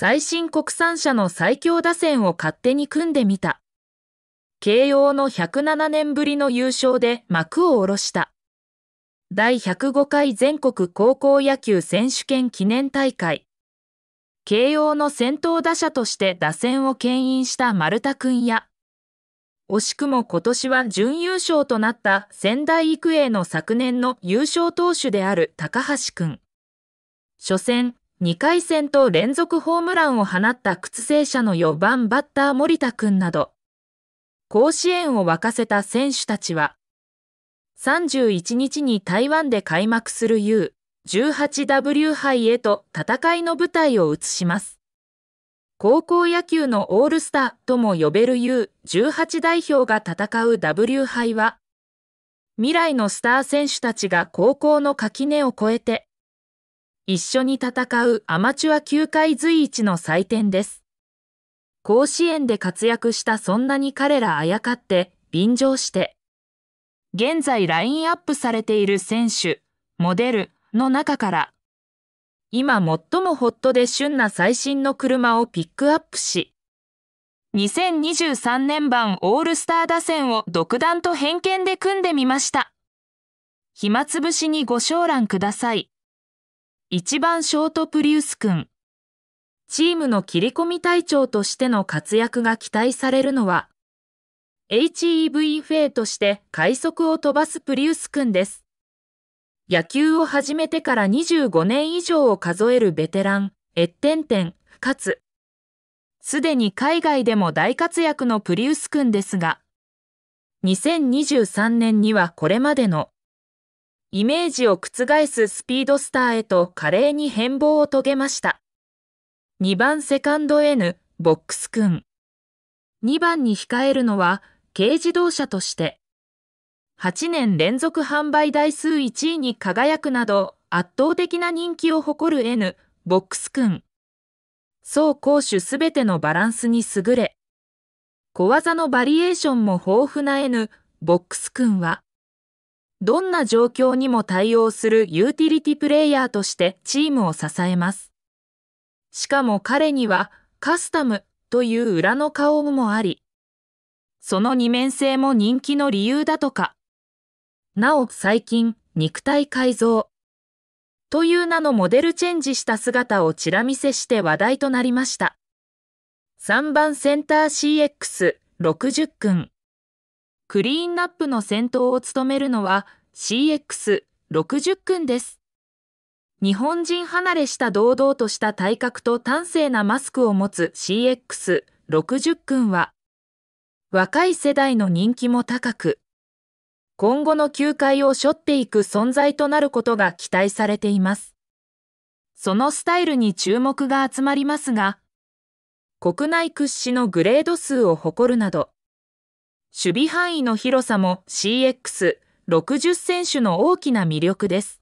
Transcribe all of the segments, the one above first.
最新国産車の最強打線を勝手に組んでみた。慶応の107年ぶりの優勝で幕を下ろした。第105回全国高校野球選手権記念大会。慶応の先頭打者として打線を牽引した丸田くんや、惜しくも今年は準優勝となった仙台育英の昨年の優勝投手である高橋くん。初戦、2回戦と連続ホームランを放った屈生者の4番バッター森田くんなど、甲子園を沸かせた選手たちは、31日に台湾で開幕する U18W 杯へと戦いの舞台を移します。高校野球のオールスターとも呼べる U18 代表が戦う W 杯は、未来のスター選手たちが高校の垣根を越えて、一緒に戦うアマチュア球界随一の祭典です。甲子園で活躍したそんなに彼らあやかって便乗して、現在ラインアップされている選手、モデルの中から、今最もホットで旬な最新の車をピックアップし、2023年版オールスター打線を独断と偏見で組んでみました。暇つぶしにご賞覧ください。一番ショートプリウス君。チームの切り込み隊長としての活躍が期待されるのは、HEV フェイとして快速を飛ばすプリウス君です。野球を始めてから25年以上を数えるベテラン、エッテンテン、かつ、すでに海外でも大活躍のプリウス君ですが、2023年にはこれまでのイメージを覆すスピードスターへと華麗に変貌を遂げました。2番セカンド N、ボックス君。2番に控えるのは、軽自動車として、8年連続販売台数1位に輝くなど、圧倒的な人気を誇る N、ボックス君。総攻守すべてのバランスに優れ、小技のバリエーションも豊富な N、ボックス君は、どんな状況にも対応するユーティリティプレイヤーとしてチームを支えます。しかも彼にはカスタムという裏の顔もあり、その二面性も人気の理由だとか。なお最近、肉体改造という名のモデルチェンジした姿をちら見せして話題となりました。3番センター CX60 君。クリーンナップの先頭を務めるのは CX60 君です。日本人離れした堂々とした体格と端正なマスクを持つ CX60 君は、若い世代の人気も高く、今後の球界を背負っていく存在となることが期待されています。そのスタイルに注目が集まりますが、国内屈指のグレード数を誇るなど、守備範囲の広さも CX60 選手の大きな魅力です。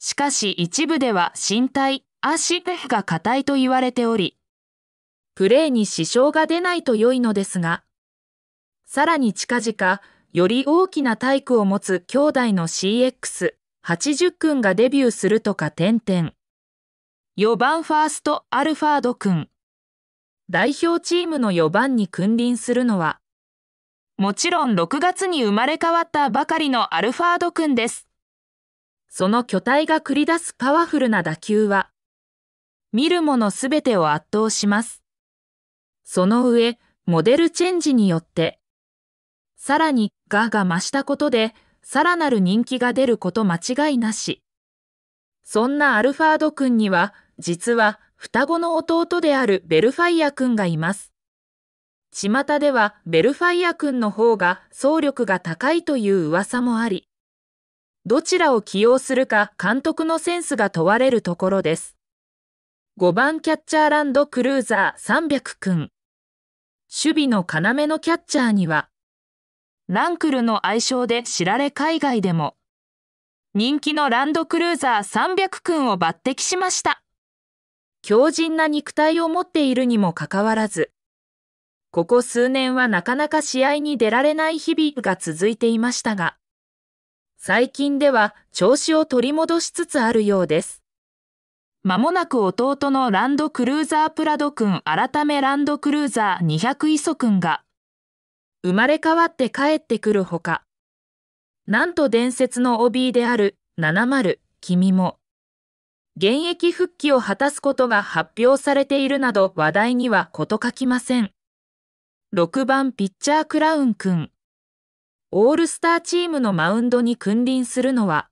しかし一部では身体、足が硬いと言われており、プレーに支障が出ないと良いのですが、さらに近々、より大きな体育を持つ兄弟の CX80 君がデビューするとか点々。4番ファーストアルファード君。代表チームの4番に君臨するのは、もちろん6月に生まれ変わったばかりのアルファード君です。その巨体が繰り出すパワフルな打球は、見るものすべてを圧倒します。その上、モデルチェンジによって、さらにガが増したことで、さらなる人気が出ること間違いなし。そんなアルファード君には、実は双子の弟であるベルファイア君がいます。巷ではベルファイア君の方が総力が高いという噂もあり、どちらを起用するか監督のセンスが問われるところです。5番キャッチャーランドクルーザー300君。守備の要のキャッチャーには、ランクルの愛称で知られ海外でも、人気のランドクルーザー300君を抜擢しました。強靭な肉体を持っているにもかかわらず、ここ数年はなかなか試合に出られない日々が続いていましたが、最近では調子を取り戻しつつあるようです。まもなく弟のランドクルーザープラド君改めランドクルーザー200イソ君が、生まれ変わって帰ってくるほか、なんと伝説の OB である70君も、現役復帰を果たすことが発表されているなど話題には事欠きません。6番ピッチャークラウン君。オールスターチームのマウンドに君臨するのは、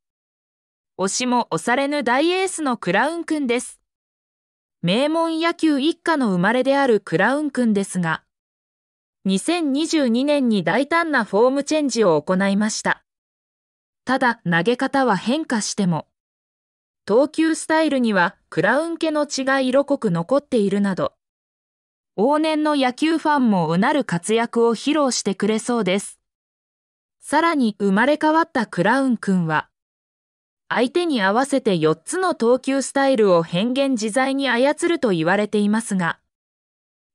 押しも押されぬ大エースのクラウン君です。名門野球一家の生まれであるクラウン君ですが、2022年に大胆なフォームチェンジを行いました。ただ、投げ方は変化しても、投球スタイルにはクラウン家の血が色濃く残っているなど、往年の野球ファンもうなる活躍を披露してくれそうです。さらに生まれ変わったクラウン君は、相手に合わせて4つの投球スタイルを変幻自在に操ると言われていますが、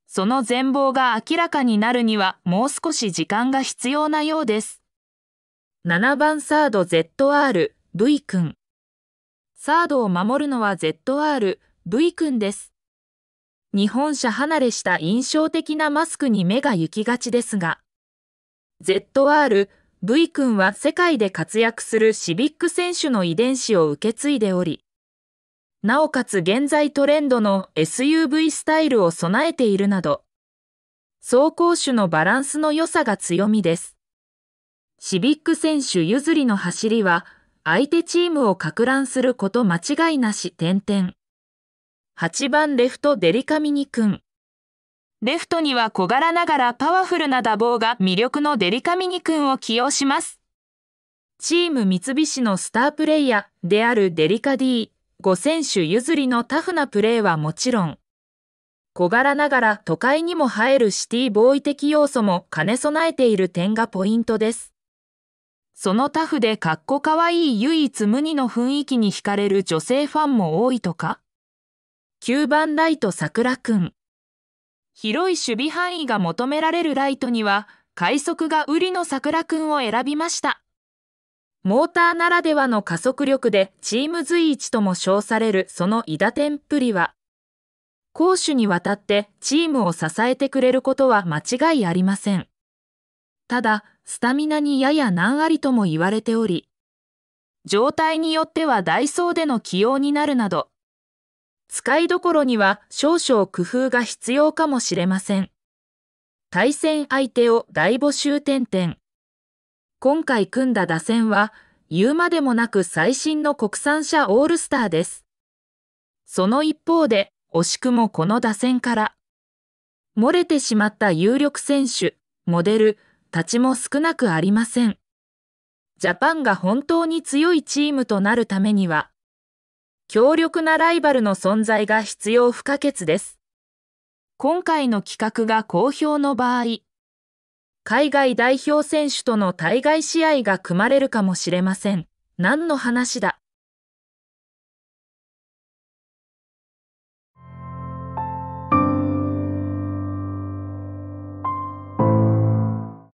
その全貌が明らかになるにはもう少し時間が必要なようです。7番サード ZR V 君。サードを守るのは ZR V 君です。日本車離れした印象的なマスクに目が行きがちですが、ZR、V 君は世界で活躍するシビック選手の遺伝子を受け継いでおり、なおかつ現在トレンドの SUV スタイルを備えているなど、走行種のバランスの良さが強みです。シビック選手譲りの走りは、相手チームをか乱すること間違いなし、点々。8番レフトデリカミニ君。レフトには小柄ながらパワフルな打棒が魅力のデリカミニ君を起用します。チーム三菱のスタープレイヤーであるデリカ D5 選手譲りのタフなプレーはもちろん、小柄ながら都会にも映えるシティボーイ的要素も兼ね備えている点がポイントです。そのタフでかっこかわいい唯一無二の雰囲気に惹かれる女性ファンも多いとか9番ライト桜くん。広い守備範囲が求められるライトには、快速が売りの桜くんを選びました。モーターならではの加速力でチーム随一とも称されるその伊田天ぷりは、攻守にわたってチームを支えてくれることは間違いありません。ただ、スタミナにやや難ありとも言われており、状態によってはダイソーでの起用になるなど、使いどころには少々工夫が必要かもしれません。対戦相手を大募集点々。今回組んだ打線は、言うまでもなく最新の国産車オールスターです。その一方で、惜しくもこの打線から、漏れてしまった有力選手、モデル、たちも少なくありません。ジャパンが本当に強いチームとなるためには、強力なライバルの存在が必要不可欠です。今回の企画が好評の場合、海外代表選手との対外試合が組まれるかもしれません。何の話だ